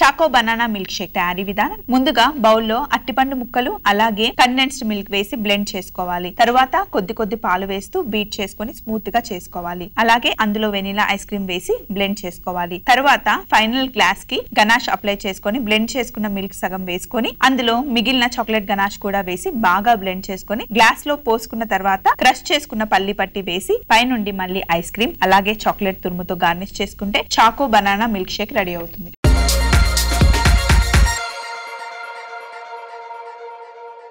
choco banana milk shake తయారీ విధానం ముందుగా బౌల్లో అట్టిపండు ముక్కలు అలాగే కండెన్స్డ్ మిల్క్ వేసి బ్లెండ్ చేసుకోవాలి తర్వాత కొద్ది కొద్ది పాలు వేస్తూ బీట్ చేసుకుని స్మూత్ గా చేసుకోవాలి అలాగే అందులో వెనిలా ఐస్ క్రీమ్ వేసి బ్లెండ్ చేసుకోవాలి తర్వాత ఫైనల్ గ్లాస్ కి గనాష్ అప్లై చేసుకుని బ్లెండ్ చేసుకున్న మిల్క్ సగం వేసుకుని అందులో మిగిలిన చాక్లెట్ గనాష్ కూడా వేసి బాగా బ్లెండ్ చేసుకుని గ్లాస్ లో పోసుకున్న తర్వాత క్రష్ చేసుకున్న పల్లి పట్టి వేసి పైనుండి మళ్ళీ ఐస్ క్రీమ్ అలాగే చాక్లెట్ తురుముతో గార్నిష్ చేసుకుంటే choco banana milkshake ready అవుతుంది